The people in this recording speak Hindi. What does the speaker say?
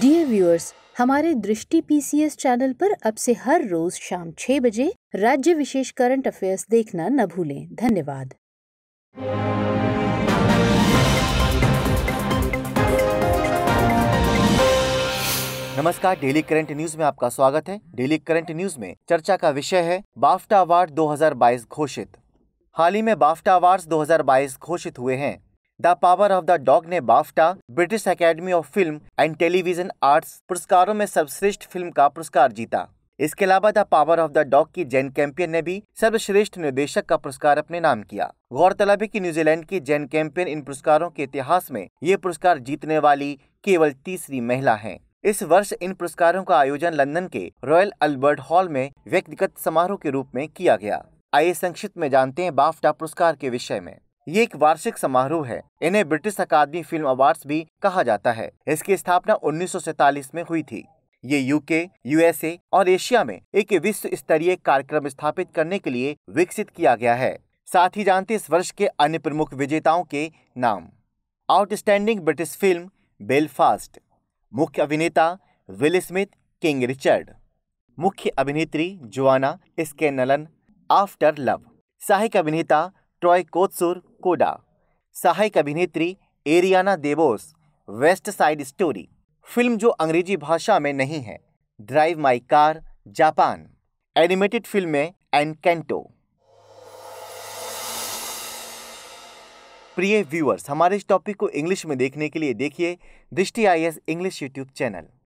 डियर व्यूअर्स हमारे दृष्टि पीसीएस चैनल पर अब से हर रोज शाम छह बजे राज्य विशेष करंट अफेयर्स देखना न भूलें धन्यवाद नमस्कार डेली करंट न्यूज में आपका स्वागत है डेली करंट न्यूज में चर्चा का विषय है बाफ्टा अवार्ड 2022 घोषित हाल ही में बाफ्टा अवार्ड 2022 घोषित हुए हैं the power of the dog ने BAFTA British Academy of Film and Television Arts पुरस्कारों में सर्वश्रेष्ठ फिल्म का पुरस्कार जीता इसके अलावा the power of the dog की जेन कैंपियन ने भी सर्वश्रेष्ठ निर्देशक का पुरस्कार अपने नाम किया गौरतलब है कि न्यूजीलैंड की जेन कैंपियन इन पुरस्कारों के इतिहास में ये पुरस्कार जीतने वाली केवल तीसरी महिला है इस वर्ष इन पुरस्कारों का आयोजन लंदन के रॉयल अल्बर्ट हॉल में व्यक्तिगत समारोह के रूप में किया गया आइए संक्षिप्त में जानते हैं बाफ्टा पुरस्कार के विषय में ये एक वार्षिक समारोह है इन्हें ब्रिटिश अकादमी फिल्म अवार्ड भी कहा जाता है इसकी स्थापना उन्नीस में हुई थी ये यूके यूएसए और एशिया में एक विश्व स्तरीय कार्यक्रम स्थापित करने के लिए विकसित किया गया है साथ ही जानते इस वर्ष के अन्य प्रमुख विजेताओं के नाम आउटस्टैंडिंग ब्रिटिश फिल्म बेलफास्ट मुख्य अभिनेता विल स्मिथ किंग रिचर्ड मुख्य अभिनेत्री जुआना स्केनलन आफ्टर लव सहायक अभिनेता ट्रॉय कोत्सुर कोडा सहायक अभिनेत्री Ariana DeBose West Side Story film जो अंग्रेजी भाषा में नहीं है Drive My Car Japan animated film Encanto प्रिय व्यूअर्स हमारे इस टॉपिक को इंग्लिश में देखने के लिए देखिए Drishti IAS English YouTube channel